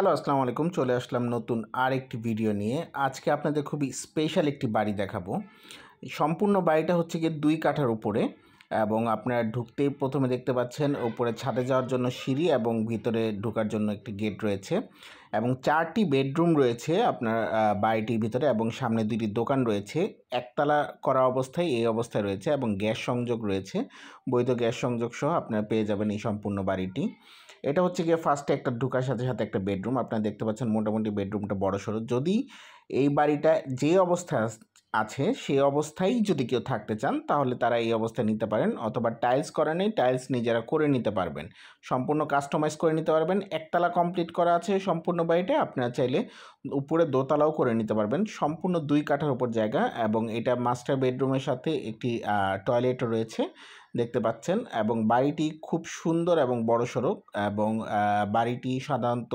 hello আসসালামু আলাইকুম চলে আসলাম নতুন আর একটি ভিডিও নিয়ে আজকে আপনাদের খুবই স্পেশাল একটি বাড়ি দেখাবো সম্পূর্ণ বাড়িটা হচ্ছে গিয়ে দুই কাঠার উপরে এবং আপনারা ঢুকতেই প্রথমে দেখতে পাচ্ছেন উপরে ছাদে যাওয়ার জন্য সিঁড়ি এবং ভিতরে ঢোকার জন্য একটি গেট রয়েছে এবং চারটি বেডরুম রয়েছে আপনার বাড়িটির ভিতরে এবং সামনে দুটি দোকান রয়েছে একতলা করা অবস্থায় এই অবস্থায় রয়েছে এবং গ্যাস সংযোগ রয়েছে বৈধ গ্যাস সংযোগ সহ আপনারা পেয়ে যাবেন এই সম্পূর্ণ বাড়িটি এটা হচ্ছে গিয়ে ফার্স্টে একটা ঢুকার সাথে সাথে একটা বেডরুম আপনারা দেখতে পাচ্ছেন মোটামুটি বেডরুমটা বড় সড়ো যদি এই বাড়িটা যে অবস্থায় আছে সেই অবস্থায় যদি কেউ থাকতে চান তাহলে তারা এই অবস্থায় নিতে পারেন অথবা টাইলস করা নেই টাইলস নিজেরা করে নিতে পারবেন সম্পূর্ণ কাস্টমাইজ করে নিতে পারবেন একতলা কমপ্লিট করা আছে সম্পূর্ণ বাড়িতে আপনারা চাইলে উপরে দোতলাও করে নিতে পারবেন সম্পূর্ণ দুই কাঠার উপর জায়গা এবং এটা মাস্টার বেডরুমের সাথে একটি টয়লেট রয়েছে দেখতে পাচ্ছেন এবং বাড়িটি খুব সুন্দর এবং বড়সড় এবং বাড়িটি সাধারণত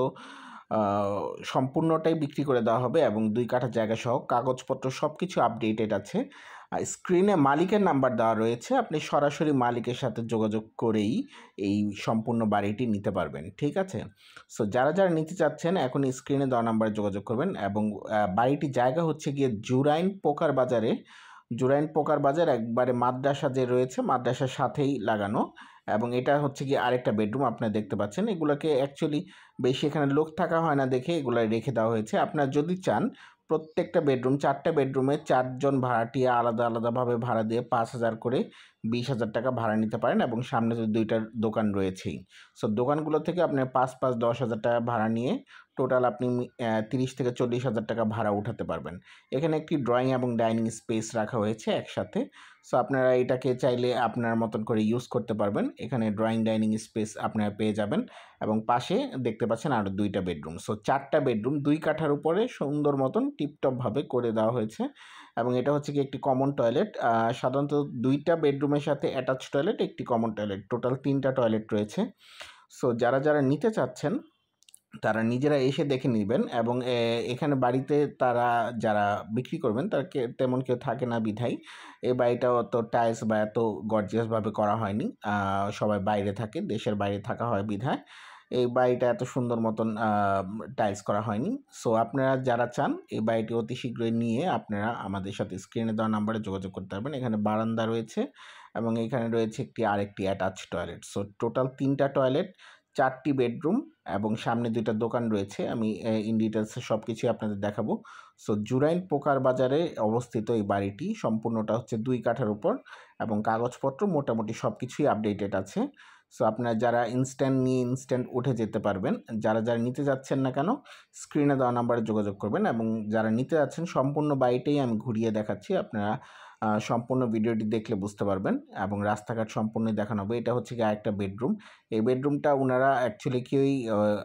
সম্পূর্ণটাই বিক্রি করে দেওয়া হবে এবং দুই কাঠা জায়গা সহ কাগজপত্র সব কিছু আপডেটেড আছে স্ক্রিনে মালিকের নাম্বার দেওয়া রয়েছে আপনি সরাসরি মালিকের সাথে যোগাযোগ করেই এই সম্পূর্ণ বাড়িটি নিতে পারবেন ঠিক আছে সো যারা যারা নিতে চাচ্ছেন এখন স্ক্রিনে দেওয়া নাম্বারে যোগাযোগ করবেন এবং বাড়িটি জায়গা হচ্ছে গিয়ে জুরাইন পোকার বাজারে জুরাইন পোকার বাজার একবারে মাদ্রাসা যে রয়েছে মাদ্রাসার সাথেই লাগানো এবং এটা হচ্ছে কি আরেকটা বেডরুম আপনারা দেখতে পাচ্ছেন এগুলোকে অ্যাকচুয়ালি বেশি এখানে লোক থাকা হয় না দেখে এগুলো রেখে দেওয়া হয়েছে আপনার যদি চান প্রত্যেকটা বেডরুম চারটা বেডরুমে চারজন ভাড়াটিয়া আলাদা আলাদাভাবে ভাড়া দিয়ে পাঁচ হাজার করে বিশ হাজার টাকা ভাড়া নিতে পারেন এবং সামনে তো দুইটা দোকান রয়েছেই সো দোকানগুলো থেকে আপনার পাঁচ পাঁচ দশ হাজার টাকা ভাড়া নিয়ে টোটাল আপনি তিরিশ থেকে চল্লিশ হাজার টাকা ভাড়া উঠাতে পারবেন এখানে একটি ড্রয়িং এবং ডাইনিং স্পেস রাখা হয়েছে একসাথে সো আপনারা এটাকে চাইলে আপনার মতন করে ইউজ করতে পারবেন এখানে ড্রয়িং ডাইনিং স্পেস আপনারা পেয়ে যাবেন এবং পাশে দেখতে পাচ্ছেন আরও দুইটা বেডরুম সো চারটা বেডরুম দুই কাঠার উপরে সুন্দর মতন টিপটপভাবে করে দেওয়া হয়েছে এবং এটা হচ্ছে কি একটি কমন টয়লেট সাধারণত দুইটা বেডরুমের সাথে অ্যাটাচ টয়লেট একটি কমন টয়লেট টোটাল তিনটা টয়লেট রয়েছে সো যারা যারা নিতে চাচ্ছেন তারা নিজেরা এসে দেখে নেবেন এবং এখানে বাড়িতে তারা যারা বিক্রি করবেন তারা তেমন কেউ থাকে না বিধায় এ বাড়িটা অত টাইলস বা এত গর্জিয়াসভাবে করা হয়নি সবাই বাইরে থাকে দেশের বাইরে থাকা হয় বিধায় এই বাড়িটা এত সুন্দর মতন টাইলস করা হয়নি সো আপনারা যারা চান এই বাড়িটি অতি শীঘ্রই নিয়ে আপনারা আমাদের সাথে স্ক্রিনে দেওয়া নাম্বারে যোগাযোগ করতে পারবেন এখানে বারান্দা রয়েছে এবং এখানে রয়েছে একটি আরেকটি অ্যাটাচ টয়লেট সো টোটাল তিনটা টয়লেট চারটি বেডরুম এবং সামনে দুইটা দোকান রয়েছে আমি ইন ডিটেলসে সব কিছুই আপনাদের দেখাবো সো জুরাইন পোকার বাজারে অবস্থিত এই বাড়িটি সম্পূর্ণটা হচ্ছে দুই কাঠার উপর এবং কাগজপত্র মোটামুটি সব কিছুই আপডেটেড আছে সো আপনারা যারা ইনস্ট্যান্ট নিয়ে ইনস্ট্যান্ট উঠে যেতে পারবেন যারা যারা নিতে যাচ্ছেন না কেন স্ক্রিনে দেওয়া নাম্বারে যোগাযোগ করবেন এবং যারা নিতে যাচ্ছেন সম্পূর্ণ বাড়িটাই আমি ঘুরিয়ে দেখাচ্ছি আপনারা সম্পূর্ণ ভিডিওটি দেখলে বুঝতে পারবেন এবং রাস্তাঘাট সম্পূর্ণ দেখানো হবে এটা হচ্ছে গিয়ে একটা বেডরুম এই বেডরুমটা ওনারা অ্যাকচুয়ালি কি ওই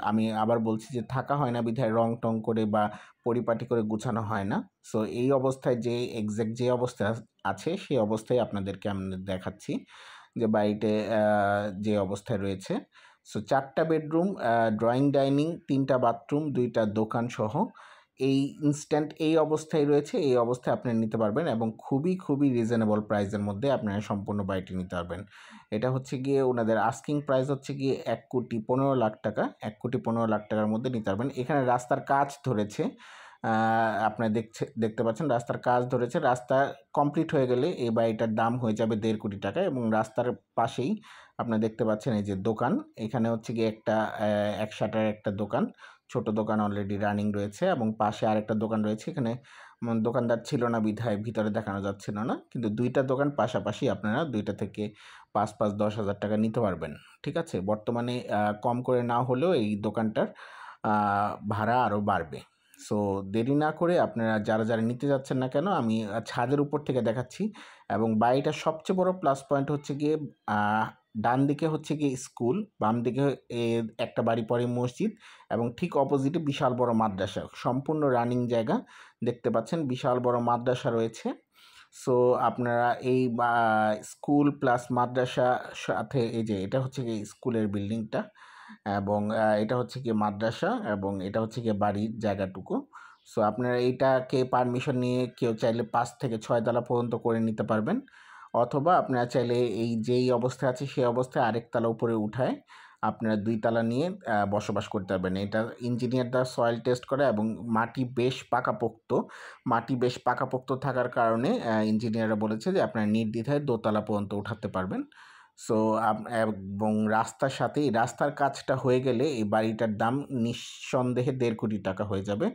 আমি আবার বলছি যে থাকা হয় না বিধায় রং টং করে বা পরিপাটি করে গুছানো হয় না সো এই অবস্থায় যে এক্স্যাক্ট যে অবস্থা আছে সেই অবস্থায় আপনাদেরকে আমি দেখাচ্ছি যে বাড়িতে যে অবস্থায় রয়েছে সো চারটা বেডরুম ড্রয়িং ডাইনিং তিনটা বাথরুম দুইটা দোকান সহ এই ইনস্ট্যান্ট এই অবস্থায় রয়েছে এই অবস্থায় আপনি নিতে পারবেন এবং খুবই খুবই রিজনেবল প্রাইসের মধ্যে আপনারা সম্পূর্ণ বাড়িটি নিতে পারবেন এটা হচ্ছে গিয়ে ওনাদের আস্কিং প্রাইস হচ্ছে গিয়ে এক কোটি পনেরো লাখ টাকা এক কোটি পনেরো লাখ টাকার মধ্যে নিতে পারবেন এখানে রাস্তার কাজ ধরেছে আপনারা দেখছে দেখতে পাচ্ছেন রাস্তার কাজ ধরেছে রাস্তা কমপ্লিট হয়ে গেলে এই বাড়িটার দাম হয়ে যাবে দেড় কোটি টাকা এবং রাস্তার পাশেই আপনারা দেখতে পাচ্ছেন এই যে দোকান এখানে হচ্ছে কি একটা এক শাটার একটা দোকান ছোট দোকান অলরেডি রানিং রয়েছে এবং পাশে আর একটা দোকান রয়েছে এখানে দোকানদার ছিল না বিধায় ভিতরে দেখানো যাচ্ছিল না কিন্তু দুইটা দোকান পাশাপাশি আপনারা দুইটা থেকে পাঁচ পাঁচ দশ হাজার টাকা নিতে পারবেন ঠিক আছে বর্তমানে কম করে না হলেও এই দোকানটার ভাড়া আরও বাড়বে সো দেরি না করে আপনারা যারা যারা নিতে যাচ্ছেন না কেন আমি ছাদের উপর থেকে দেখাচ্ছি এবং বাড়িটার সবচেয়ে বড় প্লাস পয়েন্ট হচ্ছে গিয়ে ডান দিকে হচ্ছে কি স্কুল বাম দিকে একটা বাড়ি পরে মসজিদ এবং ঠিক অপোজিটে বিশাল বড় মাদ্রাসা সম্পূর্ণ রানিং জায়গা দেখতে পাচ্ছেন বিশাল বড় মাদ্রাসা রয়েছে সো আপনারা এই স্কুল প্লাস মাদ্রাসা সাথে এই যে এটা হচ্ছে কি স্কুলের বিল্ডিংটা এবং এটা হচ্ছে কি মাদ্রাসা এবং এটা হচ্ছে কি বাড়ির জায়গাটুকু সো আপনারা এইটাকে পারমিশন নিয়ে কেউ চাইলে পাঁচ থেকে ছয় তলা পর্যন্ত করে নিতে পারবেন অথবা আপনারা চাইলে এই যেই অবস্থায় আছে সেই অবস্থায় আরেক তালা উপরে উঠায় আপনারা দুই তালা নিয়ে বসবাস করতে পারবেন এটা ইঞ্জিনিয়াররা সয়েল টেস্ট করে এবং মাটি বেশ পাকাপোক্ত মাটি বেশ পাকাপোক্ত থাকার কারণে ইঞ্জিনিয়াররা বলেছে যে আপনারা নির্দ্বিধায় দোতলা পর্যন্ত উঠাতে পারবেন সো এবং রাস্তার সাথে এই রাস্তার কাজটা হয়ে গেলে এই বাড়িটার দাম নিঃসন্দেহে দেড় কোটি টাকা হয়ে যাবে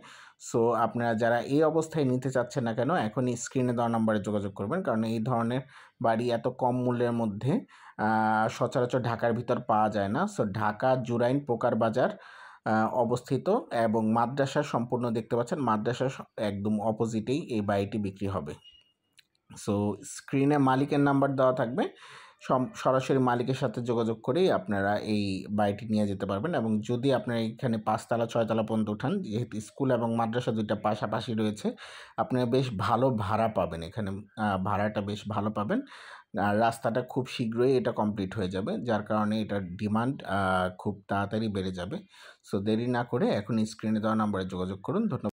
সো আপনারা যারা এই অবস্থায় নিতে চাচ্ছেন না কেন এখনই স্ক্রিনে দেওয়া নাম্বারে যোগাযোগ করবেন কারণ এই ধরনের বাড়ি এত কম মূল্যের মধ্যে সচরাচর ঢাকার ভিতর পাওয়া যায় না সো ঢাকা জুরাইন পোকার বাজার অবস্থিত এবং মাদ্রাসা সম্পূর্ণ দেখতে পাচ্ছেন মাদ্রাসা একদম অপোজিটেই এই বাড়িটি বিক্রি হবে সো স্ক্রিনে মালিকের নাম্বার দেওয়া থাকবে সরাসরি মালিকের সাথে যোগাযোগ করেই আপনারা এই বাড়িটি নিয়ে যেতে পারবেন এবং যদি আপনারা এখানে পাঁচতলা ছয়তলা পর্যন্ত ওঠান যেহেতু স্কুল এবং মাদ্রাসা দুইটা পাশাপাশি রয়েছে আপনারা বেশ ভালো ভাড়া পাবেন এখানে ভাড়াটা বেশ ভালো পাবেন আর রাস্তাটা খুব শীঘ্রই এটা কমপ্লিট হয়ে যাবে যার কারণে এটার ডিমান্ড খুব তাড়াতাড়ি বেড়ে যাবে সো দেরি না করে এখন স্ক্রিনে দেওয়া নম্বরে যোগাযোগ করুন ধন্যবাদ